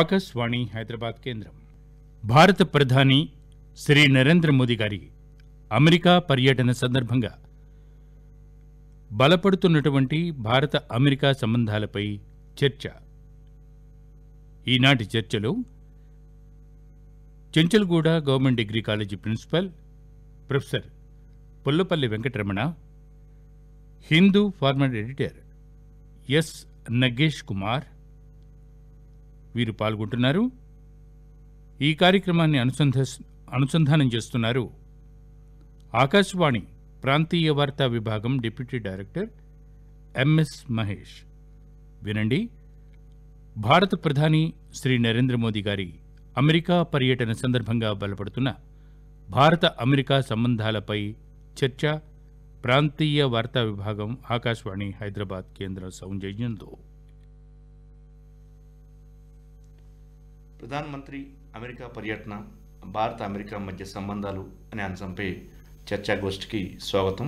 ఆకాశవాణి హైదరాబాద్ కేంద్రం భారత ప్రధాని శ్రీ నరేంద్ర మోదీ గారి అమెరికా పర్యటన సందర్భంగా బలపడుతున్నటువంటి భారత అమెరికా సంబంధాలపై చర్చ ఈనాటి చర్చలో Chanchalguda government degree college principal professor Pullapalli Venkataramana Hindu former editor S Nagesh Kumar వీరు పాల్గొంటున్నారు ఈ కార్యక్రమాన్ని అనుసంధ అనుసంధానం చేస్తున్నారు ఆకాశవాణి ప్రాంతీయ వార్తా విభాగం డిప్యూటీ డైరెక్టర్ ఎంఎస్ మహేష్ వినండి భారత ప్రధాని శ్రీ నరేంద్ర మోదీ గారి అమెరికా పర్యటన సందర్భంగా బలపడుతున్న భారత అమెరికా సంబంధాలపై చర్చ ప్రాంతీయ వార్తా విభాగం ఆకాశవాణి హైదరాబాద్ కేంద్ర సౌంజన్యంతో ప్రధానమంత్రి అమెరికా పర్యటన భారత అమెరికా మధ్య సంబంధాలు అనే అంశంపై చర్చాగోష్ఠికి స్వాగతం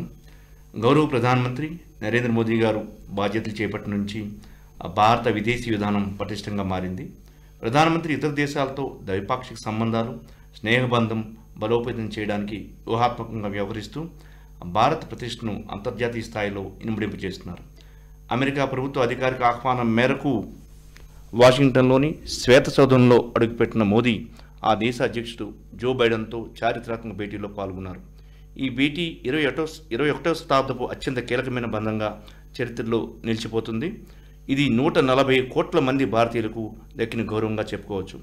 గౌరవ ప్రధానమంత్రి నరేంద్ర మోదీ గారు బాధ్యతలు చేపట్టి నుంచి భారత విదేశీ విధానం పటిష్టంగా మారింది ప్రధానమంత్రి ఇతర దేశాలతో ద్వైపాక్షిక సంబంధాలు స్నేహబంధం బలోపేతం చేయడానికి వ్యూహాత్మకంగా వ్యవహరిస్తూ భారత ప్రతిష్టను అంతర్జాతీయ స్థాయిలో ఇనుమడింపు చేస్తున్నారు అమెరికా ప్రభుత్వ అధికారిక ఆహ్వానం మేరకు వాషింగ్టన్లోని శ్వేత సౌధంలో అడుగుపెట్టిన మోదీ ఆ దేశ అధ్యక్షుడు జో బైడెన్తో చారిత్రాత్మక భేటీలో పాల్గొన్నారు ఈ భేటీ ఇరవై ఒకటో ఇరవై ఒకటో శతాబ్దపు అత్యంత కీలకమైన బంధంగా చరిత్రలో నిలిచిపోతుంది ఇది నూట నలభై కోట్ల మంది భారతీయులకు దక్కిన గౌరవంగా చెప్పుకోవచ్చు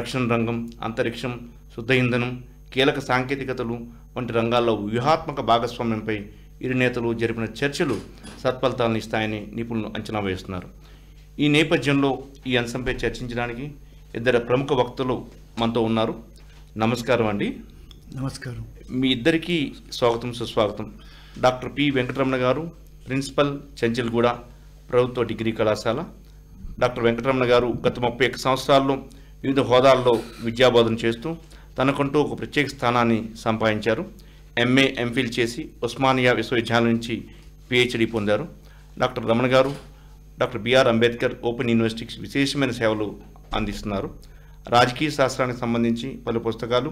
రక్షణ రంగం అంతరిక్షం శుద్ధ ఇంధనం కీలక సాంకేతికతలు వంటి రంగాల్లో వ్యూహాత్మక భాగస్వామ్యంపై ఇరు నేతలు జరిపిన చర్చలు సత్ఫలితాలను ఇస్తాయని నిపుణులు అంచనా వేస్తున్నారు ఈ నేపథ్యంలో ఈ అంశంపై చర్చించడానికి ఇద్దరు ప్రముఖ వక్తలు మనతో ఉన్నారు నమస్కారం అండి నమస్కారం మీ ఇద్దరికీ స్వాగతం సుస్వాగతం డాక్టర్ పి వెంకటరమణ గారు ప్రిన్సిపల్ చెంచల్గూడ ప్రభుత్వ డిగ్రీ కళాశాల డాక్టర్ వెంకటరమణ గారు గత ముప్పై ఒక్క సంవత్సరాల్లో వివిధ హోదాల్లో విద్యాబోధన చేస్తూ తనకంటూ ఒక ప్రత్యేక స్థానాన్ని సంపాదించారు ఎంఏ ఎంఫిల్ చేసి ఉస్మానియా విశ్వవిద్యాలయం నుంచి పిహెచ్డి పొందారు డాక్టర్ రమణ గారు డాక్టర్ బిఆర్ అంబేద్కర్ ఓపెన్ యూనివర్సిటీకి విశేషమైన సేవలు అందిస్తున్నారు రాజకీయ శాస్త్రానికి సంబంధించి పలు పుస్తకాలు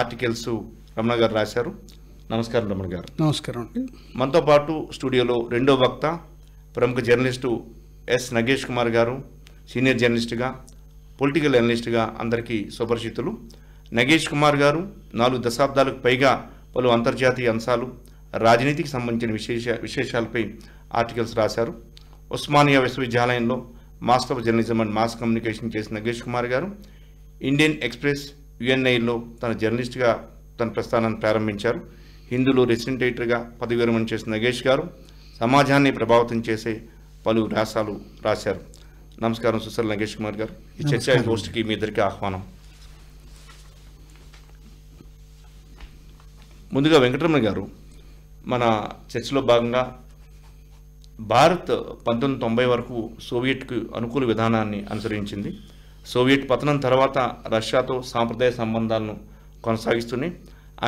ఆర్టికల్స్ రమణ గారు రాశారు నమస్కారం రమణ గారు నమస్కారం అండి మనతో పాటు స్టూడియోలో రెండో వక్త ప్రముఖ జర్నలిస్టు ఎస్ నగేష్ కుమార్ గారు సీనియర్ జర్నలిస్టుగా పొలిటికల్ అనలిస్టుగా అందరికీ సుపరిచితులు నగేష్ కుమార్ గారు నాలుగు దశాబ్దాలకు పైగా పలు అంతర్జాతీయ అంశాలు రాజనీతికి సంబంధించిన విశేష విశేషాలపై ఆర్టికల్స్ రాశారు ఉస్మానియా విశ్వవిద్యాలయంలో master of journalism and mass communication చేసిన నగేష్ కుమార్ గారు ఇండియన్ ఎక్స్ప్రెస్ యుఎన్ఐలో తన జర్నలిస్ట్గా తన ప్రస్థానాన్ని ప్రారంభించారు హిందువులు రెసిడెంటేటర్గా పదవి విరమణ చేసిన నగేష్ గారు సమాజాన్ని ప్రభావితం చేసే పలు వ్యాసాలు రాశారు నమస్కారం సుసల్ నగేష్ కుమార్ గారు ఈ చర్చా గోష్ఠికి మీ ఇద్దరికి ఆహ్వానం ముందుగా వెంకటరమణ గారు మన చర్చలో భాగంగా భారత్ పంతొమ్మిది తొంభై వరకు సోవియట్కు అనుకూల విధానాన్ని అనుసరించింది సోవియట్ పతనం తర్వాత రష్యాతో సాంప్రదాయ సంబంధాలను కొనసాగిస్తూనే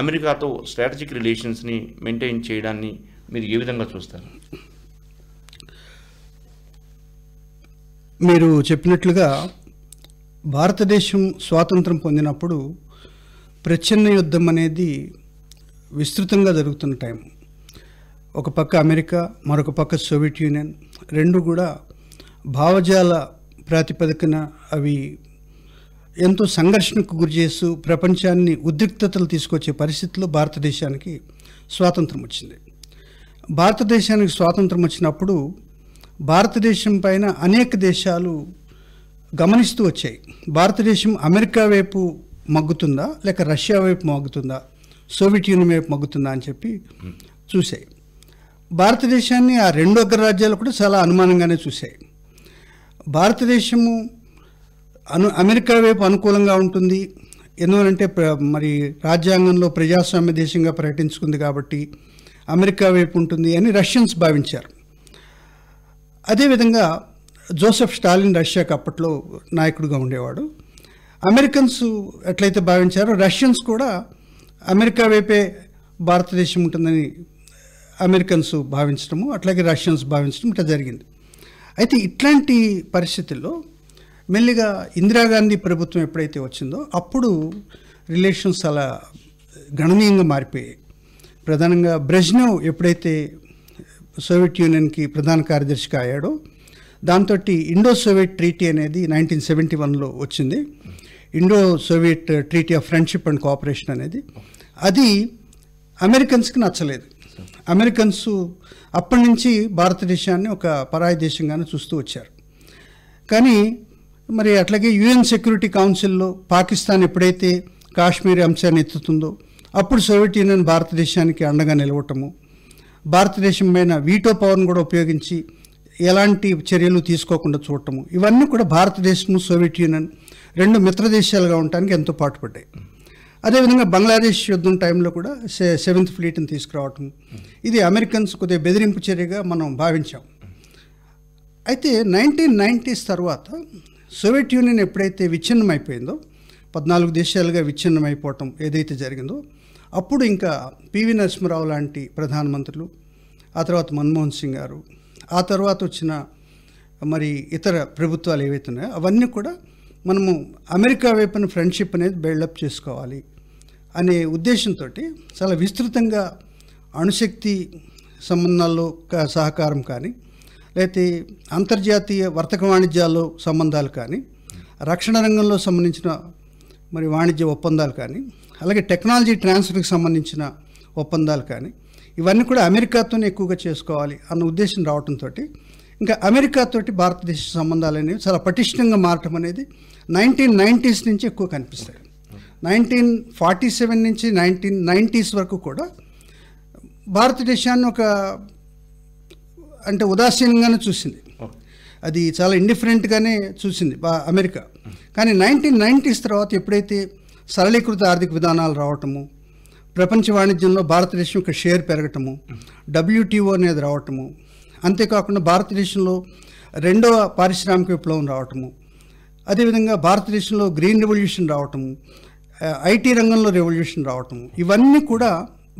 అమెరికాతో స్ట్రాటజిక్ రిలేషన్స్ని మెయింటైన్ చేయడాన్ని మీరు ఏ విధంగా చూస్తారు మీరు చెప్పినట్లుగా భారతదేశం స్వాతంత్రం పొందినప్పుడు ప్రచ్ఛన్న యుద్ధం అనేది విస్తృతంగా జరుగుతున్న టైం ఒక పక్క అమెరికా మరొక పక్క సోవియట్ యూనియన్ రెండు కూడా భావజాల ప్రాతిపదికన అవి ఎంతో సంఘర్షణకు గురి చేస్తూ ప్రపంచాన్ని ఉద్రిక్తతలు తీసుకొచ్చే పరిస్థితిలో భారతదేశానికి స్వాతంత్రం వచ్చింది భారతదేశానికి స్వాతంత్రం వచ్చినప్పుడు భారతదేశం పైన అనేక దేశాలు గమనిస్తూ వచ్చాయి భారతదేశం అమెరికా వైపు మగ్గుతుందా లేక రష్యా వైపు మగ్గుతుందా సోవియట్ యూనియన్ వైపు మగ్గుతుందా అని చెప్పి చూసాయి భారతదేశాన్ని ఆ రెండు అగ్ర రాజ్యాలు కూడా చాలా అనుమానంగానే చూశాయి భారతదేశము అను అమెరికా వైపు అనుకూలంగా ఉంటుంది ఎందువనంటే మరి రాజ్యాంగంలో ప్రజాస్వామ్య దేశంగా ప్రకటించుకుంది కాబట్టి అమెరికా వైపు ఉంటుంది అని రష్యన్స్ భావించారు అదేవిధంగా జోసెఫ్ స్టాలిన్ రష్యాకు అప్పట్లో నాయకుడుగా ఉండేవాడు అమెరికన్స్ ఎట్లయితే భావించారో రష్యన్స్ కూడా అమెరికా వైపే భారతదేశం ఉంటుందని అమెరికన్స్ భావించడము అట్లాగే రష్యన్స్ భావించడం ఇట్లా జరిగింది అయితే ఇట్లాంటి పరిస్థితుల్లో మెల్లిగా ఇందిరాగాంధీ ప్రభుత్వం ఎప్పుడైతే వచ్చిందో అప్పుడు రిలేషన్స్ అలా గణనీయంగా మారిపోయాయి ప్రధానంగా బ్రెజ్నవ్ ఎప్పుడైతే సోవియట్ యూనియన్కి ప్రధాన కార్యదర్శిగా అయ్యాడో దాంతో ఇండో సోవియట్ ట్రీటీ అనేది నైన్టీన్ సెవెంటీ వన్లో వచ్చింది Indo Soviet treaty of friendship and cooperation అనేది అది అమెరికన్స్కి నచ్చలేదు అమెరికన్స్ అప్పటి నుంచి భారతదేశాన్ని ఒక పరాయి దేశంగానే చూస్తూ వచ్చారు కానీ మరి అట్లాగే యుఎన్ సెక్యూరిటీ కౌన్సిల్లో పాకిస్తాన్ ఎప్పుడైతే కాశ్మీర్ అంశాన్ని ఎత్తుతుందో అప్పుడు సోవియట్ యూనియన్ భారతదేశానికి అండగా నిలవటము భారతదేశం పైన వీటో పవర్ను కూడా ఉపయోగించి ఎలాంటి చర్యలు తీసుకోకుండా చూడటము ఇవన్నీ కూడా భారతదేశము సోవియట్ యూనియన్ రెండు మిత్ర దేశాలుగా ఉండటానికి ఎంతో పాటుపడ్డాయి అదేవిధంగా బంగ్లాదేశ్ యుద్ధం టైంలో కూడా సెవెంత్ ఫ్లీట్ని తీసుకురావటం ఇది అమెరికన్స్ కొద్దిగా బెదిరింపు చర్యగా మనం భావించాం అయితే నైన్టీన్ నైంటీస్ తర్వాత సోవియట్ యూనియన్ ఎప్పుడైతే విచ్ఛిన్నం అయిపోయిందో పద్నాలుగు దేశాలుగా విచ్ఛిన్నం అయిపోవటం ఏదైతే జరిగిందో అప్పుడు ఇంకా పివి నరసింహరావు లాంటి ప్రధానమంత్రులు ఆ తర్వాత మన్మోహన్ సింగ్ గారు ఆ తర్వాత వచ్చిన మరి ఇతర ప్రభుత్వాలు ఏవైతే ఉన్నాయో అవన్నీ కూడా మనము అమెరికా వైపున ఫ్రెండ్షిప్ అనేది బిల్డప్ చేసుకోవాలి అనే ఉద్దేశంతో చాలా విస్తృతంగా అణుశక్తి సంబంధాల్లో సహకారం కానీ లేకపోతే అంతర్జాతీయ వర్తక వాణిజ్యాల్లో సంబంధాలు కానీ రక్షణ రంగంలో సంబంధించిన మరి వాణిజ్య ఒప్పందాలు కానీ అలాగే టెక్నాలజీ ట్రాన్స్ఫర్కి సంబంధించిన ఒప్పందాలు కానీ ఇవన్నీ కూడా అమెరికాతోనే ఎక్కువగా చేసుకోవాలి అన్న ఉద్దేశం రావడంతో ఇంకా అమెరికాతోటి భారతదేశ సంబంధాలు అనేవి చాలా పటిష్టంగా మారటం అనేది నైన్టీన్ నైంటీస్ నుంచి ఎక్కువ కనిపిస్తాయి నైన్టీన్ ఫార్టీ సెవెన్ నుంచి నైన్టీన్ నైంటీస్ వరకు కూడా భారతదేశాన్ని ఒక అంటే ఉదాసీనంగానే చూసింది అది చాలా ఇండిఫరెంట్గానే చూసింది అమెరికా కానీ నైన్టీన్ నైంటీస్ తర్వాత ఎప్పుడైతే సరళీకృత ఆర్థిక విధానాలు రావటము ప్రపంచ వాణిజ్యంలో భారతదేశం యొక్క షేర్ పెరగటము డబ్ల్యూటీఓ అనేది రావటము అంతేకాకుండా భారతదేశంలో రెండవ పారిశ్రామిక విప్లవం రావటము అదేవిధంగా భారతదేశంలో గ్రీన్ రెవల్యూషన్ రావటము ఐటీ రంగంలో రెవల్యూషన్ రావటం ఇవన్నీ కూడా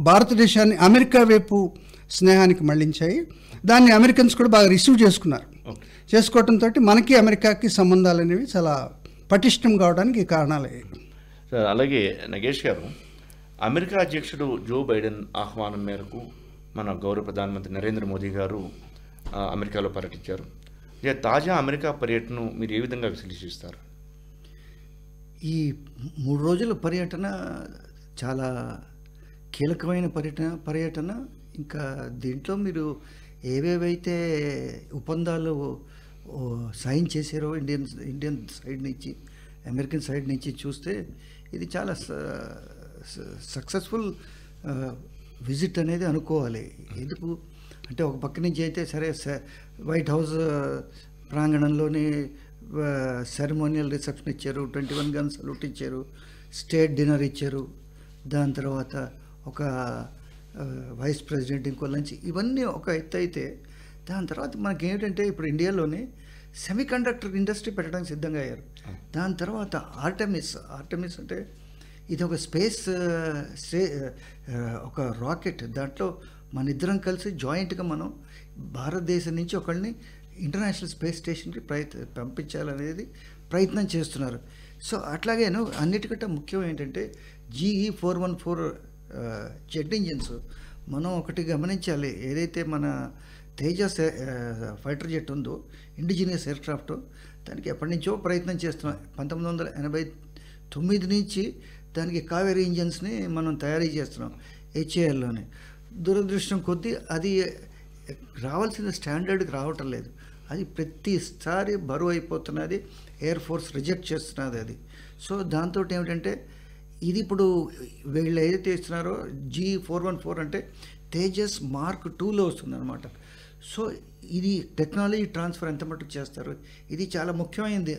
భారతదేశాన్ని అమెరికా వైపు స్నేహానికి మళ్లించాయి దాన్ని అమెరికన్స్ కూడా బాగా రిసీవ్ చేసుకున్నారు చేసుకోవటంతో మనకి అమెరికాకి సంబంధాలు అనేవి చాలా పటిష్టం కావడానికి కారణాలే సార్ అలాగే నగేష్ గారు అమెరికా అధ్యక్షుడు జో బైడెన్ ఆహ్వానం మేరకు మన గౌరవ ప్రధానమంత్రి నరేంద్ర మోదీ గారు అమెరికాలో పర్యటించారు తాజా అమెరికా పర్యటన మీరు ఏ విధంగా విశ్లేషిస్తారు ఈ మూడు రోజుల పర్యటన చాలా కీలకమైన పర్యటన పర్యటన ఇంకా దీంట్లో మీరు ఏవేవైతే ఒప్పందాలు సైన్ చేశారో ఇండియన్ ఇండియన్ సైడ్ నుంచి అమెరికన్ సైడ్ నుంచి చూస్తే ఇది చాలా సక్సెస్ఫుల్ విజిట్ అనేది అనుకోవాలి ఎందుకు అంటే ఒక పక్క నుంచి అయితే సరే వైట్ హౌస్ ప్రాంగణంలోనే సెరమోనియల్ రిసెప్షన్ ఇచ్చారు ట్వంటీ వన్ గన్ సల్యూట్ ఇచ్చారు స్టేట్ డిన్నర్ ఇచ్చారు దాని తర్వాత ఒక వైస్ ప్రెసిడెంట్ ఇంకో లంచ్ ఇవన్నీ ఒక ఎత్తు అయితే దాని తర్వాత మనకి ఏంటంటే ఇప్పుడు ఇండియాలోనే సెమీ కండక్టర్ ఇండస్ట్రీ పెట్టడానికి సిద్ధంగా అయ్యారు దాని తర్వాత ఆర్టమిస్ ఆర్టమిస్ అంటే ఇది ఒక స్పేస్ ఒక రాకెట్ దాంట్లో మన ఇద్దరం కలిసి జాయింట్గా మనం భారతదేశం నుంచి ఒకళ్ళని ఇంటర్నేషనల్ స్పేస్ స్టేషన్కి ప్రయత్ పంపించాలనేది ప్రయత్నం చేస్తున్నారు సో అట్లాగేను అన్నిటికంటే ముఖ్యం ఏంటంటే GE e four one four jet engines మనం ఒకటి గమనించాలి ఏదైతే మన తేజస్ ఫైటర్ జెట్ ఉందో ఇండిజినియస్ ఎయిర్క్రాఫ్ట్ దానికి ఎప్పటి నుంచో ప్రయత్నం చేస్తున్నాం పంతొమ్మిది వందల ఎనభై తొమ్మిది నుంచి దానికి కావేరీ ఇంజన్స్ని మనం తయారీ చేస్తున్నాం హెచ్ఏఎల్లోనే దురదృష్టం కొద్దీ అది రావాల్సిన స్టాండర్డ్కి రావటం లేదు అది ప్రతిసారి బరువు అయిపోతున్నది ఎయిర్ ఫోర్స్ రిజెక్ట్ చేస్తున్నది అది సో దాంతో ఏమిటంటే ఇది ఇప్పుడు వీళ్ళు ఏదైతే ఇస్తున్నారో జీ ఫోర్ వన్ ఫోర్ అంటే తేజస్ మార్క్ టూలో వస్తుంది అనమాట సో ఇది టెక్నాలజీ ట్రాన్స్ఫర్ ఎంత మటుకు చేస్తారు ఇది చాలా ముఖ్యమైనది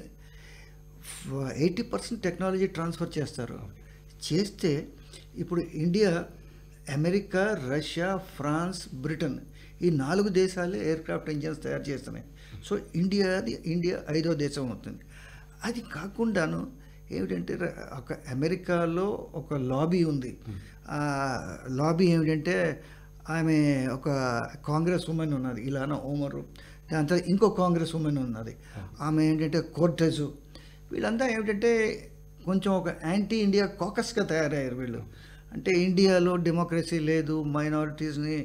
ఎయిటీ పర్సెంట్ టెక్నాలజీ ట్రాన్స్ఫర్ చేస్తారు చేస్తే ఇప్పుడు India America Russia France Britain ఈ నాలుగు దేశాలే ఎయిర్క్రాఫ్ట్ ఇంజిన్స్ తయారు చేస్తున్నాయి సో ఇండియా ఇండియా ఐదో దేశం అవుతుంది అది కాకుండాను ఏమిటంటే ఒక అమెరికాలో ఒక లాబీ ఉంది ఆ లాబీ ఏమిటంటే ఆమె ఒక కాంగ్రెస్ ఉమెన్ ఉన్నది ఇలానా ఓమరు దాని తర్వాత ఇంకో కాంగ్రెస్ ఉమెన్ ఉన్నది ఆమె ఏంటంటే కోర్టజు వీళ్ళంతా ఏమిటంటే కొంచెం ఒక యాంటీ ఇండియా కాకస్గా తయారయ్యారు వీళ్ళు అంటే ఇండియాలో డెమోక్రసీ లేదు మైనారిటీస్ని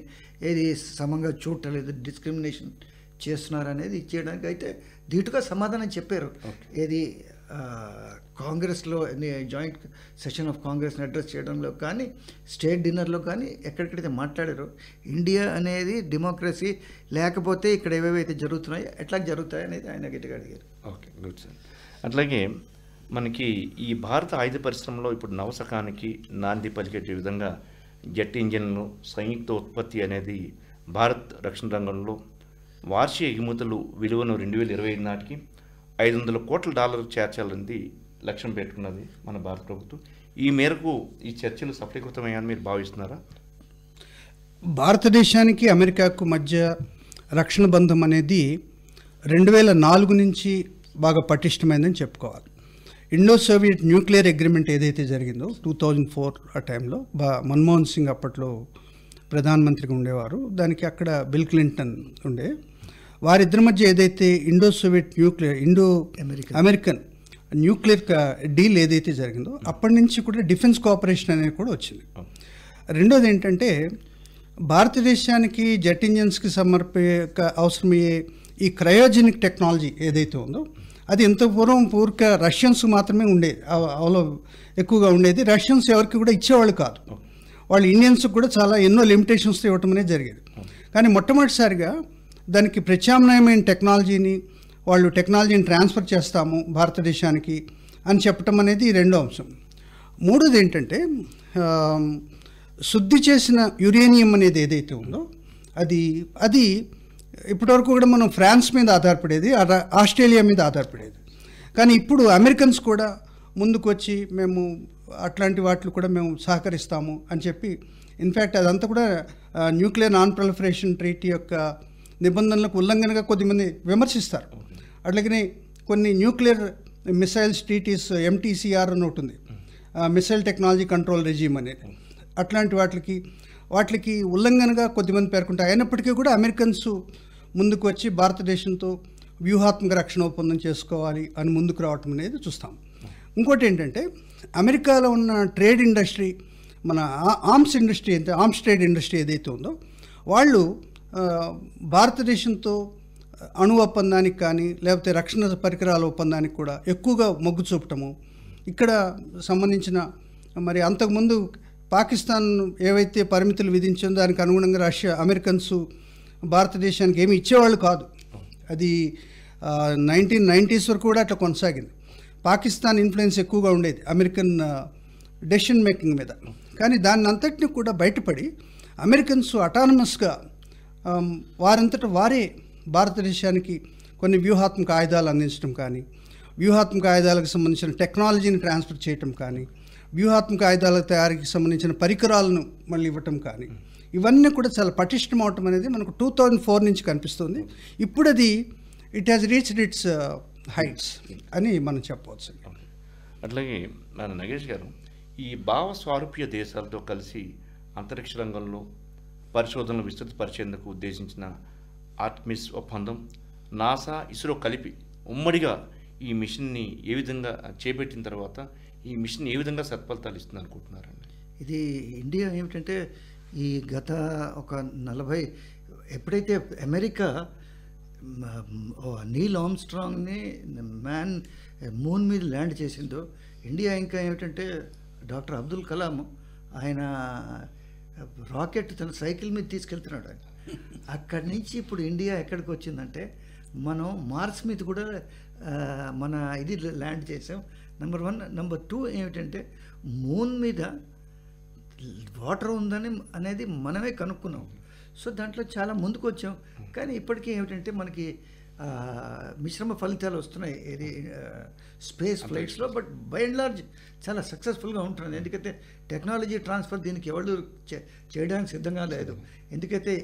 ఏది సమంగా చూడలేదు డిస్క్రిమినేషన్ చేస్తున్నారు అనేది ఇచ్చేయడానికి అయితే ధీటుగా సమాధానం చెప్పారు ఏది కాంగ్రెస్లో జాయింట్ సెషన్ ఆఫ్ కాంగ్రెస్ని అడ్రస్ చేయడంలో కానీ స్టేట్ డిన్నర్లో కానీ ఎక్కడికైతే మాట్లాడారు ఇండియా అనేది డెమోక్రసీ లేకపోతే ఇక్కడ ఏవేవైతే జరుగుతున్నాయో ఎట్లా జరుగుతాయి అనేది ఆయన గట్టిగా అడిగారు ఓకే గుడ్ సార్ అట్లాగే మనకి ఈ భారత ఆయుధ పరిశ్రమలో ఇప్పుడు నవసకానికి నాంది పలికేటి విధంగా జెట్ ఇంజిన్లు సంయుక్త ఉత్పత్తి అనేది భారత్ రక్షణ రంగంలో వార్షిక ఎగుమతులు విలువను రెండు వేల ఇరవై ఐదు నాటికి ఐదు వందల కోట్ల డాలర్లు చేర్చాలన్నది లక్ష్యం పెట్టుకున్నది మన భారత ప్రభుత్వం ఈ మేరకు ఈ చర్చలు సఫలీకృతమయ్యాని మీరు భావిస్తున్నారా భారతదేశానికి అమెరికాకు మధ్య రక్షణ బంధం అనేది రెండు వేల నాలుగు నుంచి బాగా పటిష్టమైందని చెప్పుకోవాలి ఇండో సోవియట్ న్యూక్లియర్ అగ్రిమెంట్ ఏదైతే జరిగిందో టూ థౌజండ్ ఫోర్ ఆ టైంలో బా మన్మోహన్ సింగ్ అప్పట్లో ప్రధానమంత్రిగా ఉండేవారు దానికి అక్కడ బిల్ క్లింటన్ ఉండే వారిద్దరి మధ్య ఏదైతే Indo Soviet nuclear Indo American nuclear deal ఏదైతే జరిగిందో hmm. అప్పటి నుంచి కూడా డిఫెన్స్ కోఆపరేషన్ అనేది కూడా వచ్చింది hmm. రెండోది ఏంటంటే భారతదేశానికి జెట్ ఇంజన్స్కి సమర్పే అవసరమయ్యే ఈ క్రయోజెనిక్ టెక్నాలజీ ఏదైతే ఉందో అది ఇంత పూర్వం పూర్క రష్యన్స్ మాత్రమే ఉండేది అవలో ఎక్కువగా ఉండేది రష్యన్స్ ఎవరికి కూడా ఇచ్చేవాళ్ళు కాదు వాళ్ళు ఇండియన్స్కి కూడా చాలా ఎన్నో లిమిటేషన్స్ ఇవ్వటం అనేది జరిగేది కానీ మొట్టమొదటిసారిగా దానికి ప్రత్యామ్నాయమైన టెక్నాలజీని వాళ్ళు టెక్నాలజీని ట్రాన్స్ఫర్ చేస్తాము భారతదేశానికి అని చెప్పటం అనేది రెండో అంశం మూడోది ఏంటంటే శుద్ధి చేసిన యురేనియం అనేది ఏదైతే ఉందో అది అది ఇప్పటివరకు కూడా మనం ఫ్రాన్స్ మీద ఆధారపడేది ఆస్ట్రేలియా మీద ఆధారపడేది కానీ ఇప్పుడు అమెరికన్స్ కూడా ముందుకు వచ్చి మేము అట్లాంటి వాటిని కూడా మేము సహకరిస్తాము అని చెప్పి ఇన్ఫ్యాక్ట్ అదంతా కూడా న్యూక్లియర్ నాన్ ప్రొలిఫరేషన్ ట్రీటీ యొక్క నిబంధనలకు ఉల్లంఘనగా కొద్దిమంది విమర్శిస్తారు అట్లాగనే కొన్ని న్యూక్లియర్ మిసైల్స్ ట్రీటీస్ ఎంటీసీఆర్ అని ఒకటి ఉంది మిసైల్ టెక్నాలజీ కంట్రోల్ రెజీమ్ అనేది అట్లాంటి వాటికి వాటికి ఉల్లంఘనగా కొద్దిమంది పేర్కొంటారు అయినప్పటికీ కూడా అమెరికన్స్ ముందుకు వచ్చి భారతదేశంతో వ్యూహాత్మక రక్షణ ఒప్పందం చేసుకోవాలి అని ముందుకు రావటం అనేది చూస్తాం ఇంకోటి ఏంటంటే అమెరికాలో ఉన్న ట్రేడ్ ఇండస్ట్రీ మన ఆర్మ్స్ ఇండస్ట్రీ అంటే ఆర్మ్స్ ట్రేడ్ ఇండస్ట్రీ ఏదైతే ఉందో వాళ్ళు భారతదేశంతో అణు ఒప్పందానికి కానీ లేకపోతే రక్షణ పరికరాల ఒప్పందానికి కూడా ఎక్కువగా మొగ్గు చూపటము ఇక్కడ సంబంధించిన మరి అంతకుముందు పాకిస్తాన్ ఏవైతే పరిమితులు విధించిందో దానికి అనుగుణంగా రష్యా అమెరికన్సు భారతదేశానికి ఏమి ఇచ్చేవాళ్ళు కాదు అది నైన్టీన్ నైంటీస్ వరకు కూడా అట్లా కొనసాగింది పాకిస్తాన్ ఇన్ఫ్లుయెన్స్ ఎక్కువగా ఉండేది అమెరికన్ డెసిషన్ మేకింగ్ మీద కానీ దాన్ని అంతటిని కూడా బయటపడి అమెరికన్స్ అటానమస్గా వారంతట వారే భారతదేశానికి కొన్ని వ్యూహాత్మక ఆయుధాలు అందించడం కానీ వ్యూహాత్మక ఆయుధాలకు సంబంధించిన టెక్నాలజీని ట్రాన్స్ఫర్ చేయటం కానీ వ్యూహాత్మక ఆయుధాల తయారీకి సంబంధించిన పరికరాలను మళ్ళీ ఇవ్వటం కానీ ఇవన్నీ కూడా చాలా పటిష్టం అవటం అనేది మనకు టూ థౌజండ్ ఫోర్ నుంచి కనిపిస్తుంది ఇప్పుడు అది it has reached its heights అని మనం చెప్పవచ్చు అట్లాగే మన నగేష్ గారు ఈ భావ స్వారూప్య దేశాలతో కలిసి అంతరిక్ష రంగంలో పరిశోధనలు విస్తృతపరిచేందుకు ఉద్దేశించిన ఆర్ట్మిస్ ఒప్పందం నాసా ఇస్రో కలిపి ఉమ్మడిగా ఈ మిషన్ని ఏ విధంగా చేపట్టిన తర్వాత ఈ మిషన్ ఏ విధంగా సత్ఫలితాలు ఇస్తుంది అనుకుంటున్నారండి ఇది ఇండియా ఏమిటంటే ఈ గత ఒక నలభై ఎప్పుడైతే అమెరికా నీల్ ఆమ్స్ట్రాంగ్ని మ్యాన్ మూన్ మీద ల్యాండ్ చేసిందో ఇండియా ఇంకా ఏమిటంటే డాక్టర్ అబ్దుల్ కలాం ఆయన రాకెట్ తన సైకిల్ మీద తీసుకెళ్తున్నాడు ఆయన అక్కడి నుంచి ఇప్పుడు ఇండియా ఎక్కడికి వచ్చిందంటే మనం మార్స్ మీద కూడా మన ఇది ల్యాండ్ చేసాం నెంబర్ వన్ నెంబర్ టూ ఏమిటంటే మూన్ మీద వాటర్ ఉందని అనేది మనమే కనుక్కున్నాం సో దాంట్లో చాలా ముందుకు వచ్చాం కానీ ఇప్పటికీ ఏమిటంటే మనకి మిశ్రమ ఫలితాలు వస్తున్నాయి ఏది స్పేస్ ఫ్లైట్స్లో బట్ బై అండ్ లార్జ్ చాలా సక్సెస్ఫుల్గా ఉంటుంది ఎందుకంటే టెక్నాలజీ ట్రాన్స్ఫర్ దీనికి ఎవరు చేయడానికి సిద్ధంగా లేదు ఎందుకైతే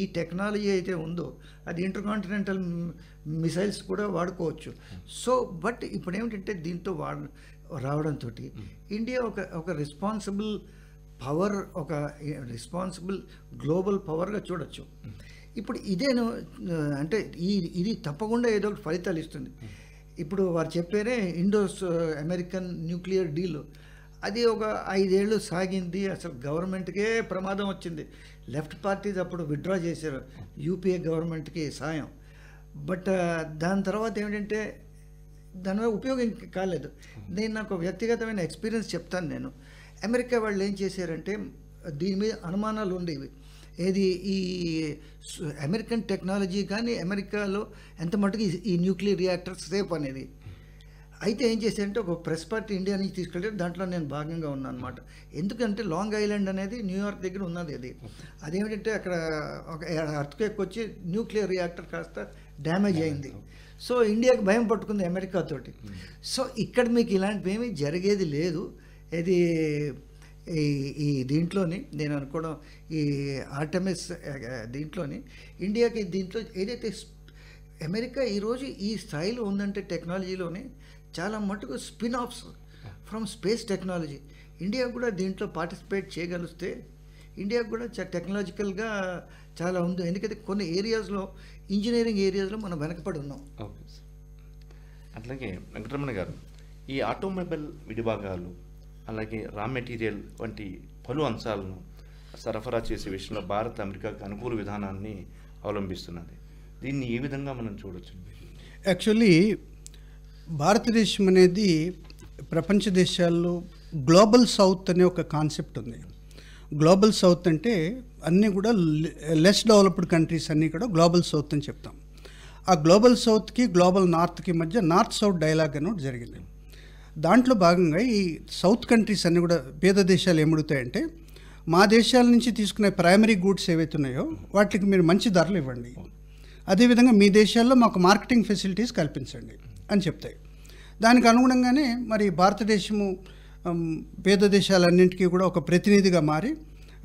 ఈ టెక్నాలజీ అయితే ఉందో అది ఇంటర్కాంటినెంటల్ మిసైల్స్ కూడా వాడుకోవచ్చు సో బట్ ఇప్పుడు ఏమిటంటే దీంతో వాడ రావడంతో ఇండియా ఒక ఒక రెస్పాన్సిబుల్ పవర్ ఒక రెస్పాన్సిబుల్ గ్లోబల్ పవర్గా చూడొచ్చు ఇప్పుడు ఇదేను అంటే ఈ ఇది తప్పకుండా ఏదో ఒకటి ఫలితాలు ఇస్తుంది ఇప్పుడు వారు చెప్పారే ఇండో అమెరికన్ న్యూక్లియర్ డీల్ అది ఒక ఐదేళ్ళు సాగింది అసలు గవర్నమెంట్కే ప్రమాదం వచ్చింది లెఫ్ట్ పార్టీస్ అప్పుడు విత్డ్రా చేశారు యూపీఏ గవర్నమెంట్కి సాయం బట్ దాని తర్వాత ఏమిటంటే దానివల్ల ఉపయోగం కాలేదు నేను నాకు వ్యక్తిగతమైన ఎక్స్పీరియన్స్ చెప్తాను నేను అమెరికా వాళ్ళు ఏం చేశారంటే దీని మీద అనుమానాలు ఉండేవి ఏది ఈ అమెరికన్ టెక్నాలజీ కానీ అమెరికాలో ఎంత మటుకు ఈ న్యూక్లియర్ రియాక్టర్స్ సేఫ్ అనేది అయితే ఏం చేశారంటే ఒక ప్రెస్ పార్టీ ఇండియా నుంచి తీసుకెళ్ళారు దాంట్లో నేను భాగంగా ఉన్నాను అనమాట ఎందుకంటే లాంగ్ ఐలాండ్ అనేది న్యూయార్క్ దగ్గర ఉన్నది అది అదేమిటంటే అక్కడ ఒక అర్త్క్వేక్ వచ్చి న్యూక్లియర్ రియాక్టర్ కాస్త డ్యామేజ్ అయింది సో ఇండియాకి భయం పట్టుకుంది అమెరికాతోటి hmm. సో ఇక్కడ మీకు ఇలాంటివేమీ జరిగేది లేదు ఇది ఈ దీంట్లోని నేను అనుకోవడం ఈ ఆర్టమిస్ దీంట్లోని ఇండియాకి దీంట్లో ఏదైతే అమెరికా ఈరోజు ఈ స్థాయిలో ఉందంటే టెక్నాలజీలోని చాలా మటుకు spin offs from space technology India కూడా దీంట్లో పార్టిసిపేట్ చేయగలిస్తే ఇండియా కూడా టెక్నాలజికల్గా చాలా ఉంది ఎందుకంటే కొన్ని ఏరియాస్లో ఇంజనీరింగ్ ఏరియాస్లో మనం వెనకపడి ఉన్నాం ఓకే అట్లాగే వెంకటరమణ గారు ఈ ఆటోమొబైల్ విడిభాగాలు అలాగే రా మెటీరియల్ వంటి పలు అంశాలను సరఫరా చేసే విషయంలో భారత్ అమెరికాకి అనుకూల విధానాన్ని అవలంబిస్తున్నది దీన్ని ఏ విధంగా మనం చూడవచ్చు యాక్చువల్లీ భారతదేశం అనేది ప్రపంచ దేశాల్లో గ్లోబల్ సౌత్ అనే ఒక కాన్సెప్ట్ ఉంది గ్లోబల్ సౌత్ అంటే అన్నీ కూడా లెస్ డెవలప్డ్ కంట్రీస్ అన్నీ కూడా గ్లోబల్ సౌత్ అని చెప్తాం ఆ గ్లోబల్ సౌత్కి గ్లోబల్ నార్త్కి మధ్య నార్త్ సౌత్ డైలాగ్ అనేది జరిగింది దాంట్లో భాగంగా ఈ సౌత్ కంట్రీస్ అన్నీ కూడా పేద దేశాలు ఏమడుతాయంటే మా దేశాల నుంచి తీసుకునే ప్రైమరీ గూడ్స్ ఏవైతే ఉన్నాయో వాటికి మీరు మంచి ధరలు ఇవ్వండి అదేవిధంగా మీ దేశాల్లో మాకు మార్కెటింగ్ ఫెసిలిటీస్ కల్పించండి అని చెప్తాయి దానికి అనుగుణంగానే మరి భారతదేశము పేద దేశాలన్నింటికీ కూడా ఒక ప్రతినిధిగా మారి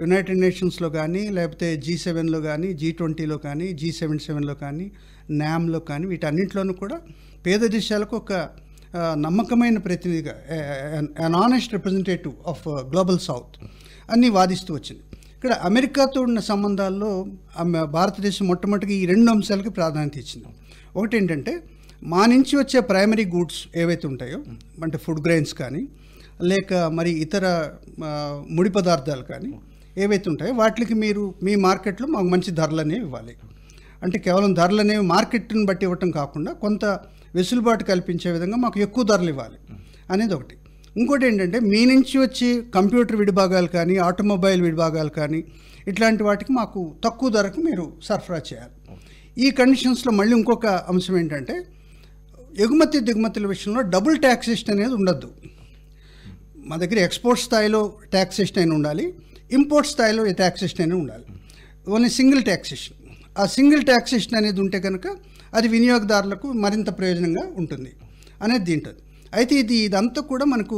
యునైటెడ్ నేషన్స్లో కానీ లేకపోతే జీ సెవెన్లో కానీ జీ ట్వంటీలో కానీ జీ సెవెన్ సెవెన్లో కానీ న్యామ్లో కానీ వీటన్నింటిలోనూ కూడా పేద దేశాలకు ఒక నమ్మకమైన ప్రతినిధిగా an honest representative of global south అని వాదిస్తూ వచ్చింది ఇక్కడ అమెరికాతో ఉన్న సంబంధాల్లో భారతదేశం మొట్టమొదటిగా ఈ రెండు అంశాలకి ప్రాధాన్యత ఇచ్చింది ఒకటి ఏంటంటే మా నుంచి వచ్చే ప్రైమరీ గూడ్స్ ఏవైతే ఉంటాయో అంటే ఫుడ్ గ్రెయిన్స్ కానీ లేక మరి ఇతర ముడి పదార్థాలు కానీ ఏవైతే ఉంటాయో వాటికి మీరు మీ మార్కెట్లో మాకు మంచి ధరలు అనేవి ఇవ్వాలి అంటే కేవలం ధరలు అనేవి మార్కెట్ని బట్టి ఇవ్వటం కాకుండా కొంత వెసులుబాటు కల్పించే విధంగా మాకు ఎక్కువ ధరలు ఇవ్వాలి అనేది ఒకటి ఇంకోటి ఏంటంటే మీ నుంచి వచ్చి కంప్యూటర్ విడిభాగాలు కానీ ఆటోమొబైల్ విడిభాగాలు కానీ ఇట్లాంటి వాటికి మాకు తక్కువ ధరకు మీరు సరఫరా చేయాలి ఈ కండిషన్స్లో మళ్ళీ ఇంకొక అంశం ఏంటంటే ఎగుమతి దిగుమతుల విషయంలో డబుల్ ట్యాక్సేషన్ అనేది ఉండద్దు మా దగ్గర ఎక్స్పోర్ట్ స్థాయిలో ట్యాక్సేషన్ అయినా ఉండాలి ఇంపోర్ట్ స్థాయిలో ట్యాక్సేషన్ అయినా ఉండాలి ఓన్లీ సింగిల్ ట్యాక్సేషన్ ఆ సింగిల్ ట్యాక్సేషన్ అనేది ఉంటే కనుక అది వినియోగదారులకు మరింత ప్రయోజనంగా ఉంటుంది అనేది దీంట్లో అయితే ఇది ఇదంతా కూడా మనకు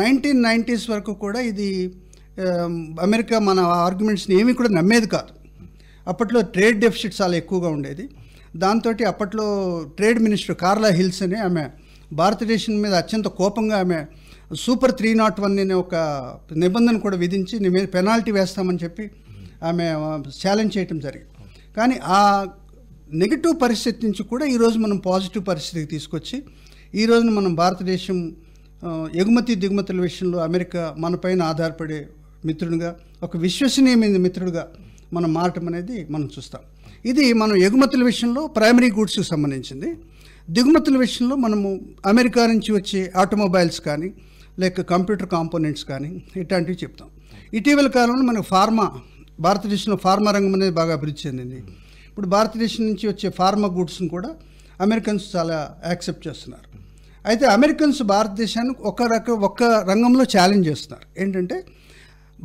నైన్టీన్ నైంటీస్ వరకు కూడా ఇది అమెరికా మన ఆర్గ్యుమెంట్స్ని ఏమీ కూడా నమ్మేది కాదు అప్పట్లో ట్రేడ్ డెఫిసిట్ చాలా ఎక్కువగా ఉండేది దాంతో అప్పట్లో ట్రేడ్ మినిస్టర్ కార్లా హిల్స్ అని ఆమె భారతదేశం మీద అత్యంత కోపంగా ఆమె సూపర్ త్రీ నాట్ వన్ అనే ఒక నిబంధన కూడా విధించి నేను మీద పెనాల్టీ వేస్తామని చెప్పి ఆమె ఛాలెంజ్ చేయటం జరిగింది కానీ ఆ నెగిటివ్ పరిస్థితి నుంచి కూడా ఈరోజు మనం పాజిటివ్ పరిస్థితికి తీసుకొచ్చి ఈ రోజున మనం భారతదేశం ఎగుమతి దిగుమతుల విషయంలో అమెరికా మనపైన ఆధారపడే మిత్రుడిగా ఒక విశ్వసనీయమైన మిత్రుడిగా మనం మారటం అనేది మనం చూస్తాం ఇది మనం ఎగుమతుల విషయంలో ప్రైమరీ గూడ్స్కి సంబంధించింది దిగుమతుల విషయంలో మనము అమెరికా నుంచి వచ్చే ఆటోమొబైల్స్ కానీ లేక కంప్యూటర్ కాంపోనెంట్స్ కానీ ఇట్లాంటివి చెప్తాం ఇటీవల కాలంలో మనకు ఫార్మా భారతదేశంలో ఫార్మా రంగం అనేది బాగా అభివృద్ధి చెందింది ఇప్పుడు భారతదేశం నుంచి వచ్చే ఫార్మా గూడ్స్ని కూడా అమెరికన్స్ చాలా యాక్సెప్ట్ చేస్తున్నారు అయితే అమెరికన్స్ భారతదేశాన్ని ఒక రక ఒక్క రంగంలో ఛాలెంజ్ చేస్తున్నారు ఏంటంటే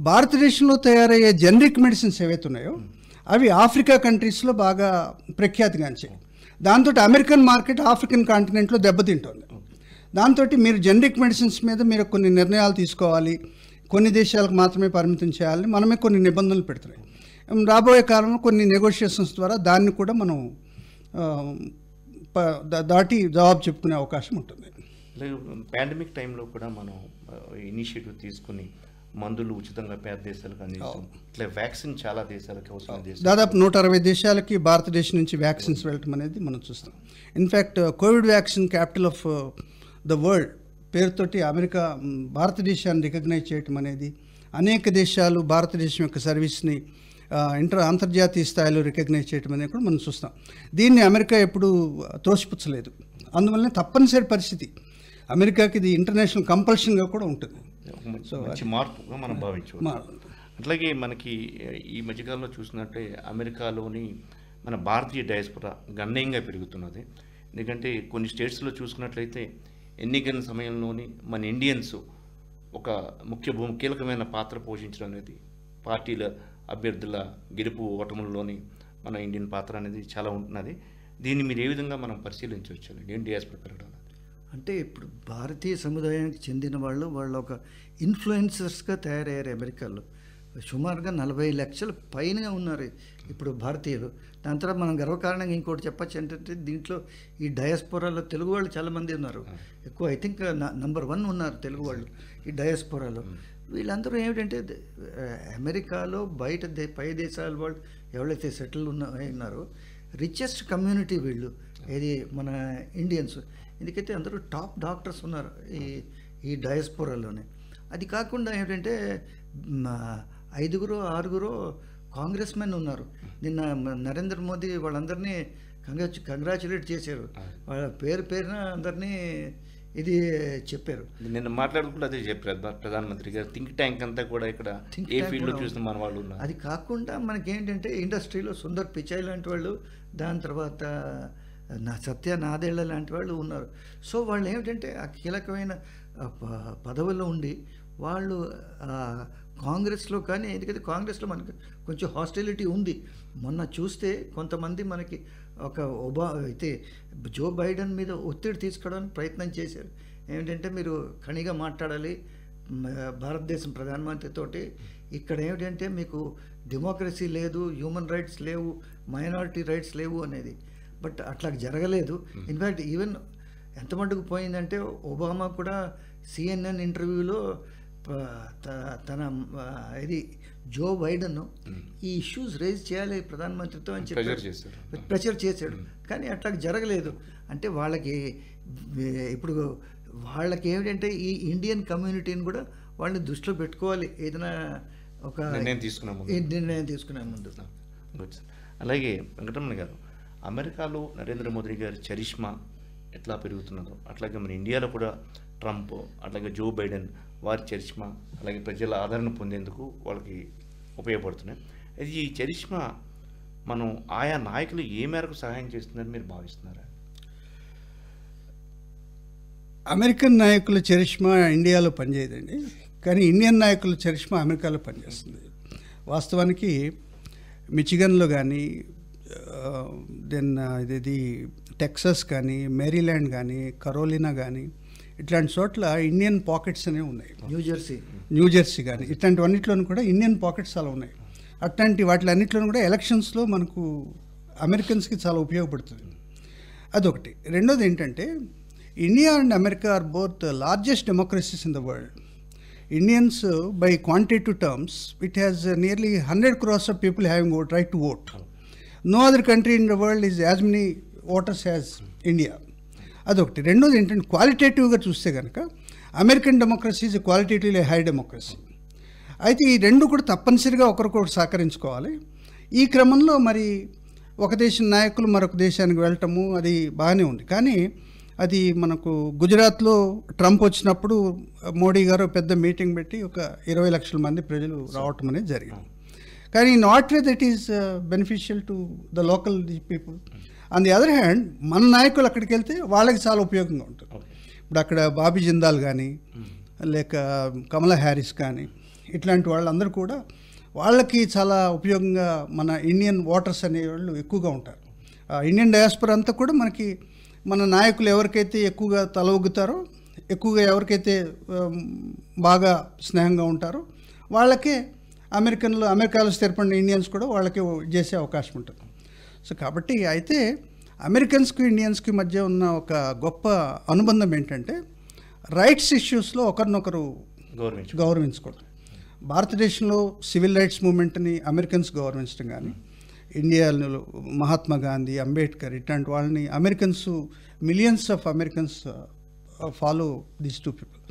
భారతదేశంలో తయారయ్యే జనరిక్ మెడిసిన్స్ ఏవైతే ఉన్నాయో అవి ఆఫ్రికా కంట్రీస్లో బాగా ప్రఖ్యాతిగాంచాయి దాంతో అమెరికన్ మార్కెట్ ఆఫ్రికన్ కాంటినెంట్లో దెబ్బతింటుంది దాంతో మీరు జనరిక్ మెడిసిన్స్ మీద మీరు కొన్ని నిర్ణయాలు తీసుకోవాలి కొన్ని దేశాలకు మాత్రమే పరిమితం చేయాలని మనమే కొన్ని నిబంధనలు పెడుతున్నాయి రాబోయే కాలంలో కొన్ని నెగోషియేషన్స్ ద్వారా దాన్ని కూడా మనం దాటి జవాబు చెప్పుకునే అవకాశం ఉంటుంది పాండమిక్ టైంలో కూడా మనం ఇనిషియేటివ్ తీసుకుని మందులు ఉచితంగా పేద దేశాలకు అందించాం ఇట్లా వ్యాక్సిన్ చాలా దేశాలకి అవసరం దాదాపు నూట అరవై దేశాలకి భారతదేశం నుంచి వ్యాక్సిన్స్ వెళ్ళటం అనేది మనం చూస్తాం in fact covid vaccine capital of the world పేరుతోటి అమెరికా భారతదేశాన్ని రికగ్నైజ్ చేయటం అనేది అనేక దేశాలు భారతదేశం యొక్క సర్వీస్ని ఇంటర్ అంతర్జాతీయ స్థాయిలో రికగ్నైజ్ చేయటం అనేది కూడా మనం చూస్తాం దీన్ని అమెరికా ఎప్పుడూ త్రోసిపుచ్చలేదు అందువల్లనే తప్పనిసరి పరిస్థితి అమెరికాకి ఇది ఇంటర్నేషనల్ కంపల్షన్గా కూడా ఉంటుంది మంచి మార్పుగా మనం భావించవచ్చు అట్లాగే మనకి ఈ మధ్యకాలంలో చూసినట్టే అమెరికాలోని మన భారతీయ డయాస్పురా గణనీయంగా పెరుగుతున్నది ఎందుకంటే కొన్ని స్టేట్స్లో చూసుకున్నట్లయితే ఎన్నికల సమయంలోని మన ఇండియన్స్ ఒక ముఖ్య భూమి కీలకమైన పాత్ర పోషించడం అనేది పార్టీల అభ్యర్థుల గెలుపు ఓటములలోని మన ఇండియన్ పాత్ర అనేది చాలా ఉంటున్నది దీన్ని మీరు ఏ విధంగా మనం పరిశీలించవచ్చు ఇండియన్ పెరగడం అంటే ఇప్పుడు భారతీయ సముదాయానికి చెందిన వాళ్ళు వాళ్ళు ఒక ఇన్ఫ్లుయెన్సర్స్గా తయారయ్యారు అమెరికాలో సుమారుగా నలభై లక్షల పైన ఉన్నారు ఇప్పుడు భారతీయులు దాని తర్వాత మనం గర్వకారణంగా ఇంకోటి చెప్పచ్చు ఏంటంటే దీంట్లో ఈ డయాస్పోరాలో తెలుగు వాళ్ళు చాలామంది ఉన్నారు ఎక్కువ ఐ థింక్ నంబర్ వన్ ఉన్నారు తెలుగు వాళ్ళు ఈ డయాస్పోరాలో వీళ్ళందరూ ఏమిటంటే అమెరికాలో బయట పై దేశాల వాళ్ళు ఎవరైతే సెటిల్ ఉన్న ఉన్నారో రిచెస్ట్ కమ్యూనిటీ వీళ్ళు ఇది మన ఇండియన్స్ ఎందుకైతే అందరూ టాప్ డాక్టర్స్ ఉన్నారు ఈ ఈ డయస్పోరాలోనే అది కాకుండా ఏంటంటే ఐదుగురు ఆరుగురు కాంగ్రెస్ మెన్ ఉన్నారు నిన్న నరేంద్ర మోదీ వాళ్ళందరినీ కంగ్రాచ్ కంగ్రాచులేట్ చేశారు వాళ్ళ పేరు పేరున అందరినీ ఇది చెప్పారు నిన్న మాట్లాడుకుంటూ అదే చెప్పారు ప్రధానమంత్రి గారు థింక్ ట్యాంక్ అంతా కూడా ఇక్కడ ఏ ఫీల్డ్లో చూసిన మన వాళ్ళు అది కాకుండా మనకేంటంటే ఇండస్ట్రీలో సుందర్ పిచాయ్ లాంటి వాళ్ళు దాని తర్వాత నా సత్య నాదేళ్ల లాంటి వాళ్ళు ఉన్నారు సో వాళ్ళు ఏమిటంటే ఆ కీలకమైన పదవుల్లో ఉండి వాళ్ళు కాంగ్రెస్లో కానీ ఎందుకంటే కాంగ్రెస్లో మనకి కొంచెం హాస్టిలిటీ ఉంది మొన్న చూస్తే కొంతమంది మనకి ఒక ఒబా అయితే జో బైడెన్ మీద ఒత్తిడి తీసుకోవడానికి ప్రయత్నం చేశారు ఏమిటంటే మీరు ఖనిగా మాట్లాడాలి భారతదేశం ప్రధానమంత్రితోటి ఇక్కడ ఏమిటంటే మీకు డెమోక్రసీ లేదు హ్యూమన్ రైట్స్ లేవు మైనారిటీ రైట్స్ లేవు అనేది బట్ అట్లా జరగలేదు ఇన్ఫ్యాక్ట్ ఈవెన్ ఎంత మటుకు పోయిందంటే ఒబామా కూడా సిఎన్ఎన్ ఇంటర్వ్యూలో తన ఇది జో బైడెన్ ఈ ఇష్యూస్ రేజ్ చేయాలి ప్రధానమంత్రితో అని చెప్పి ప్రెషర్ చేశాడు కానీ అట్లా జరగలేదు అంటే వాళ్ళకి ఇప్పుడు వాళ్ళకి ఏమిటంటే ఈ ఇండియన్ కమ్యూనిటీని కూడా వాళ్ళని దృష్టిలో పెట్టుకోవాలి ఏదైనా ఒక నిర్ణయం తీసుకున్నాము నిర్ణయం తీసుకునే ముందు అలాగే వెంకటరమణ గారు అమెరికాలో నరేంద్ర మోదీ గారి చరిష్మా ఎట్లా పెరుగుతున్నదో అట్లాగే మన ఇండియాలో కూడా ట్రంప్ అట్లాగే జో బైడెన్ వారి చరిష్మా అలాగే ప్రజల ఆదరణ పొందేందుకు వాళ్ళకి ఉపయోగపడుతున్నాయి అది ఈ చరిష్మా మనం ఆయా నాయకులు ఏ మేరకు సహాయం చేస్తున్నారని మీరు భావిస్తున్నారా అమెరికన్ నాయకుల చరిష్మా ఇండియాలో పనిచేయదండి కానీ ఇండియన్ నాయకుల చరిష్మా అమెరికాలో పనిచేస్తుంది వాస్తవానికి మిచిగన్లో కానీ దెన్ uh, uh, ఇది టెక్సస్ కానీ మేరీల్యాండ్ కానీ కరోలినా కానీ ఇట్లాంటి చోట్ల ఇండియన్ పాకెట్స్ అనేవి ఉన్నాయి న్యూజెర్సీ న్యూజెర్సీ కానీ అన్నింటిలోనూ కూడా ఇండియన్ పాకెట్స్ చాలా ఉన్నాయి అట్లాంటి వాటిలన్నింటిలోనూ కూడా ఎలక్షన్స్లో మనకు అమెరికన్స్కి చాలా ఉపయోగపడుతుంది అదొకటి రెండోది ఏంటంటే India and America are both largest democracies in the world Indians by quantity terms it has nearly hundred crores of people having vote right to vote no other country in the world is as many voters as India అదొకటి రెండోది ఏంటంటే క్వాలిటేటివ్గా చూస్తే కనుక American democracy is qualitatively high democracy అయితే ఈ రెండు కూడా తప్పనిసరిగా ఒకరికొకరు సహకరించుకోవాలి ఈ క్రమంలో మరి ఒక దేశం నాయకులు మరొక దేశానికి వెళ్ళటము అది బాగానే ఉంది కానీ అది మనకు గుజరాత్లో ట్రంప్ వచ్చినప్పుడు మోడీ గారు పెద్ద మీటింగ్ పెట్టి ఒక ఇరవై లక్షల మంది ప్రజలు రావటం అనేది జరిగింది కానీ in what way that is beneficial to the local people on the other hand మన నాయకులు అక్కడికి వెళ్తే వాళ్ళకి చాలా ఉపయోగంగా ఉంటుంది ఇప్పుడు అక్కడ బాబీ జిందాల్ కానీ లేక కమలా హ్యారిస్ కానీ ఇట్లాంటి వాళ్ళందరూ కూడా వాళ్ళకి చాలా ఉపయోగంగా మన ఇండియన్ ఓటర్స్ అనేవాళ్ళు ఎక్కువగా ఉంటారు ఇండియన్ డయాస్పర్ అంతా కూడా మనకి మన నాయకులు ఎవరికైతే ఎక్కువగా తలవొగ్గుతారో ఎక్కువగా ఎవరికైతే బాగా స్నేహంగా ఉంటారో వాళ్ళకే అమెరికన్లు అమెరికాలో స్థిరపడిన ఇండియన్స్ కూడా వాళ్ళకి చేసే అవకాశం ఉంటుంది సో కాబట్టి అయితే అమెరికన్స్కి ఇండియన్స్కి మధ్య ఉన్న ఒక గొప్ప అనుబంధం ఏంటంటే రైట్స్ ఇష్యూస్లో ఒకరినొకరు గౌరవించకూడదు భారతదేశంలో సివిల్ రైట్స్ మూమెంట్ని అమెరికన్స్ గౌరవించడం కానీ ఇండియాలో మహాత్మా గాంధీ అంబేద్కర్ ఇట్లాంటి వాళ్ళని Americans millions of Americans follow these two people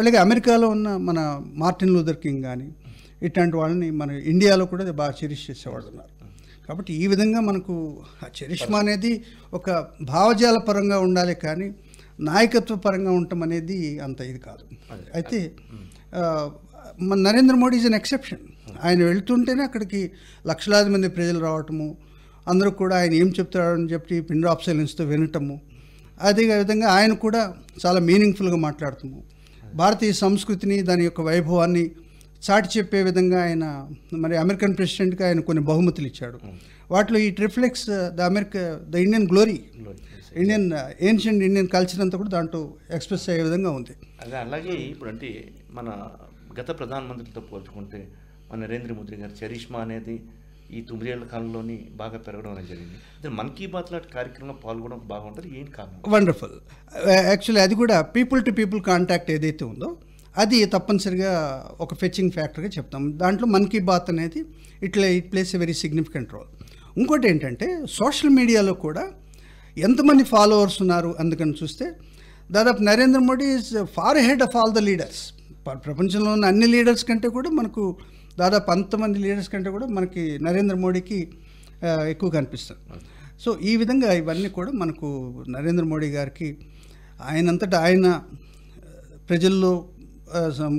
అలాగే అమెరికాలో ఉన్న మన మార్టిన్ లూథర్ కింగ్ కానీ ఇట్లాంటి వాళ్ళని మన ఇండియాలో కూడా బాగా చెరిష్ చేసేవాళ్ళు ఉన్నారు కాబట్టి ఈ విధంగా మనకు ఆ చరిష్మా అనేది ఒక భావజాల పరంగా ఉండాలి కానీ నాయకత్వ పరంగా ఉండటం అనేది అంత ఇది కాదు అయితే మన Narendra Modi is an exception ఆయన వెళ్తుంటేనే అక్కడికి లక్షలాది మంది ప్రజలు రావటము అందరూ కూడా ఆయన ఏం చెప్తాడని చెప్పి పిన్ సైలెన్స్తో వినటము అదే విధంగా ఆయన కూడా చాలా మీనింగ్ఫుల్గా మాట్లాడటము భారతీయ సంస్కృతిని దాని యొక్క వైభవాన్ని చాటి చెప్పే విధంగా ఆయన మరి అమెరికన్ ప్రెసిడెంట్గా ఆయన కొన్ని బహుమతులు ఇచ్చాడు వాటిలో ఈ ట్రిఫ్లెక్స్ the America the Indian glory Indian ancient Indian culture అంతా కూడా దాంట్లో ఎక్స్ప్రెస్ అయ్యే విధంగా ఉంది అదే అలాగే ఇప్పుడు అంటే మన గత ప్రధానమంత్రితో పోల్చుకుంటే మన నరేంద్ర మోదీ గారు చరిష్మా అనేది ఈ తొమ్మిదేళ్ల కాలంలోని బాగా పెరగడం అనేది జరిగింది మన్ కీ బాత్ లాంటి కార్యక్రమంలో పాల్గొనడం బాగుంటుంది ఏం కారణం వండర్ఫుల్ యాక్చువల్లీ uh, అది కూడా పీపుల్ టు పీపుల్ కాంటాక్ట్ ఏదైతే ఉందో అది తప్పనిసరిగా ఒక ఫెచింగ్ ఫ్యాక్టర్గా చెప్తాం దాంట్లో మన్ కీ బాత్ అనేది ఇట్లా it plays a very significant role ఇంకోటి ఏంటంటే సోషల్ మీడియాలో కూడా ఎంతమంది ఫాలోవర్స్ ఉన్నారు అందుకని చూస్తే దాదాపు Narendra Modi is far head of all the leaders ప్రపంచంలో ఉన్న అన్ని లీడర్స్ కంటే కూడా మనకు దాదాపు అంతమంది లీడర్స్ కంటే కూడా మనకి నరేంద్ర మోడీకి ఎక్కువ కనిపిస్తుంది సో ఈ విధంగా ఇవన్నీ కూడా మనకు నరేంద్ర మోడీ గారికి ఆయనంతటా ఆయన ప్రజల్లో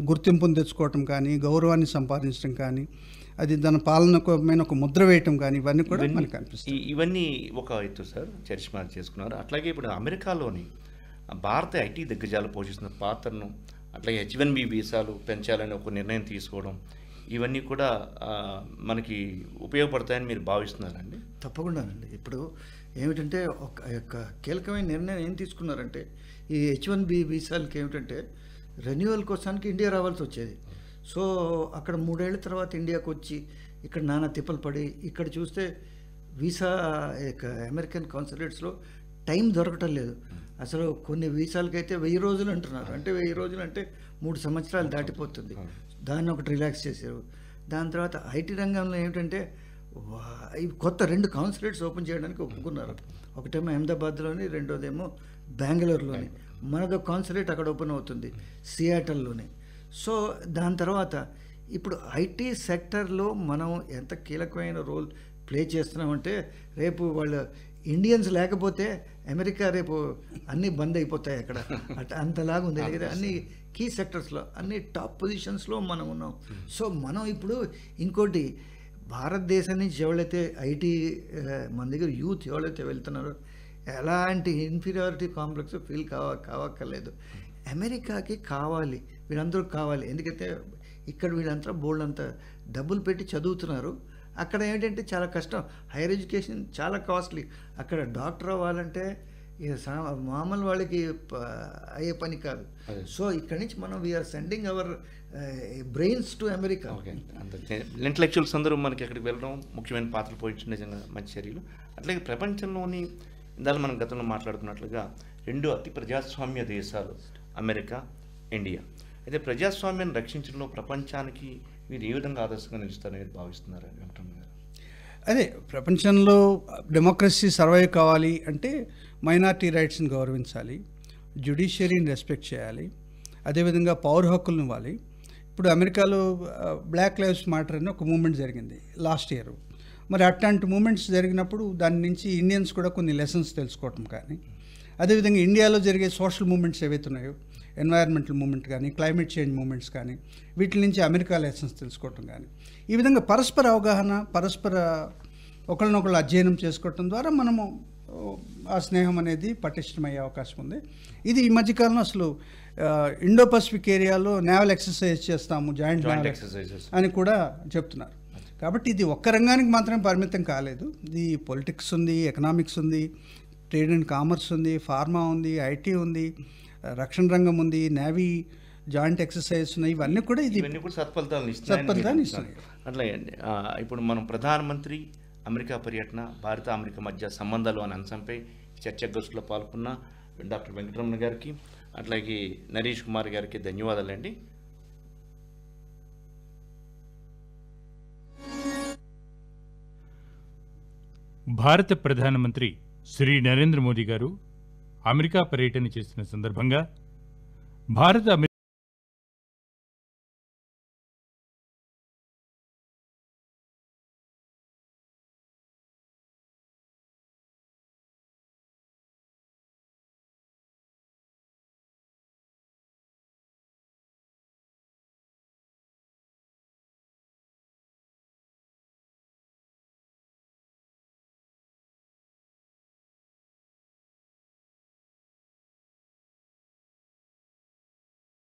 గుర్తింపును తెచ్చుకోవటం కానీ గౌరవాన్ని సంపాదించడం కానీ అది దాని పాలనకమైన ఒక ముద్ర వేయటం కానీ ఇవన్నీ కూడా మనకు అనిపిస్తుంది ఇవన్నీ ఒక ఎత్తు సార్ చరిష్మా చేసుకున్నారు అట్లాగే ఇప్పుడు అమెరికాలోని భారత ఐటీ దిగ్గజాలు పోషిస్తున్న పాత్రను అట్లాగే హెచ్ వన్ బి వీసాలు పెంచాలని ఒక నిర్ణయం తీసుకోవడం ఇవన్నీ కూడా మనకి ఉపయోగపడతాయని మీరు భావిస్తున్నారండి తప్పకుండా అండి ఇప్పుడు ఏమిటంటే ఒక యొక్క కీలకమైన నిర్ణయం ఏం తీసుకున్నారంటే ఈ హెచ్ వన్ బి వీసాలకి ఏమిటంటే రెన్యువల్ కోసానికి ఇండియా రావాల్సి వచ్చేది సో అక్కడ మూడేళ్ల తర్వాత ఇండియాకు వచ్చి ఇక్కడ నానా తిప్పలు పడి ఇక్కడ చూస్తే వీసా అమెరికన్ కాన్సులేట్స్లో టైం దొరకటం లేదు అసలు కొన్ని వీసాలకైతే వెయ్యి రోజులు అంటున్నారు అంటే వెయ్యి రోజులు అంటే మూడు సంవత్సరాలు దాటిపోతుంది దాన్ని ఒకటి రిలాక్స్ చేశారు దాని తర్వాత ఐటీ రంగంలో ఏమిటంటే కొత్త రెండు కాన్సులేట్స్ ఓపెన్ చేయడానికి ఒప్పుకున్నారు ఒకటేమో అహ్మదాబాద్లోని రెండోదేమో బెంగళూరులోని మనకు కాన్సులేట్ అక్కడ ఓపెన్ అవుతుంది సియాటల్లోనే సో దాని తర్వాత ఇప్పుడు ఐటీ సెక్టర్లో మనం ఎంత కీలకమైన రోల్ ప్లే చేస్తున్నామంటే రేపు వాళ్ళు ఇండియన్స్ లేకపోతే అమెరికా రేపు అన్నీ బంద్ అయిపోతాయి అక్కడ అట్ అంతలాగా ఉంది అన్ని కీ సెక్టర్స్లో అన్ని టాప్ పొజిషన్స్లో మనం ఉన్నాం సో మనం ఇప్పుడు ఇంకోటి భారతదేశం నుంచి ఎవరైతే ఐటీ మన దగ్గర యూత్ ఎవరైతే వెళ్తున్నారో ఎలాంటి ఇన్ఫీరియారిటీ కాంప్లెక్స్ ఫీల్ కావ కావక్కర్లేదు అమెరికాకి కావాలి వీళ్ళందరూ కావాలి ఎందుకంటే ఇక్కడ వీళ్ళంతా బోల్డ్ అంతా డబ్బులు పెట్టి చదువుతున్నారు అక్కడ ఏంటంటే చాలా కష్టం హైయర్ ఎడ్యుకేషన్ చాలా కాస్ట్లీ అక్కడ డాక్టర్ అవ్వాలంటే మామూలు వాళ్ళకి అయ్యే పని కాదు సో ఇక్కడ నుంచి మనం we are sending our brains to America intellectuals అందరూ మనకి అక్కడికి వెళ్ళడం ముఖ్యమైన పాత్ర పోయించిన నిజంగా మంచి చర్యలు అట్లాగే ప్రపంచంలోని ఇందాక మనం గతంలో మాట్లాడుకున్నట్లుగా రెండు అతి ప్రజాస్వామ్య దేశాలు అమెరికా ఇండియా అయితే ప్రజాస్వామ్యాన్ని రక్షించడంలో ప్రపంచానికి మీరు ఏ విధంగా ఆదర్శంగా నిలుస్తారనేది భావిస్తున్నారు వెంకటరమణ గారు అదే ప్రపంచంలో డెమోక్రసీ సర్వైవ్ కావాలి అంటే మైనార్టీ రైట్స్ని గౌరవించాలి జ్యుడిషియరీని రెస్పెక్ట్ చేయాలి అదేవిధంగా పౌర హక్కులను ఇవ్వాలి ఇప్పుడు అమెరికాలో బ్లాక్ లైవ్స్ మ్యాటర్ అని ఒక మూమెంట్ జరిగింది లాస్ట్ ఇయర్ మరి అట్లాంటి మూమెంట్స్ జరిగినప్పుడు దాని నుంచి ఇండియన్స్ కూడా కొన్ని లెసన్స్ తెలుసుకోవటం కానీ అదేవిధంగా ఇండియాలో జరిగే సోషల్ మూమెంట్స్ ఏవైతున్నాయో ఎన్వైరన్మెంటల్ మూమెంట్ కానీ క్లైమేట్ చేంజ్ మూమెంట్స్ కానీ వీటి నుంచి అమెరికా లెసన్స్ తెలుసుకోవటం కానీ ఈ విధంగా పరస్పర అవగాహన పరస్పర ఒకరినొకళ్ళు అధ్యయనం చేసుకోవటం ద్వారా మనము ఆ స్నేహం అనేది పటిష్టమయ్యే అవకాశం ఉంది ఇది ఈ మధ్యకాలంలో అసలు ఇండో పసిఫిక్ ఏరియాలో నేవల్ ఎక్సర్సైజ్ చేస్తాము జాయింట్ అని కూడా చెప్తున్నారు కాబట్టి ఇది ఒక్క రంగానికి మాత్రమే పరిమితం కాలేదు ఇది పొలిటిక్స్ ఉంది ఎకనామిక్స్ ఉంది ట్రేడ్ అండ్ కామర్స్ ఉంది ఫార్మా ఉంది ఐటీ ఉంది రక్షణ రంగం ఉంది నేవీ జాయింట్ ఎక్సర్సైజ్ ఉన్నాయి ఇవన్నీ కూడా ఇది కూడా సత్ఫలితాలను ఇస్తున్నాయి సత్ఫలితాలను ఇప్పుడు మనం ప్రధానమంత్రి అమెరికా పర్యటన భారత అమెరికా మధ్య సంబంధాలు అనే అంశంపై చర్చ గోష్ఠిలో పాల్గొన్న డాక్టర్ వెంకటరమణ గారికి అట్లాగే నరేష్ కుమార్ గారికి ధన్యవాదాలండి భారత ప్రధానమంత్రి శ్రీ నరేంద్ర మోదీ గారు అమెరికా పర్యటన చేసిన సందర్భంగా భారత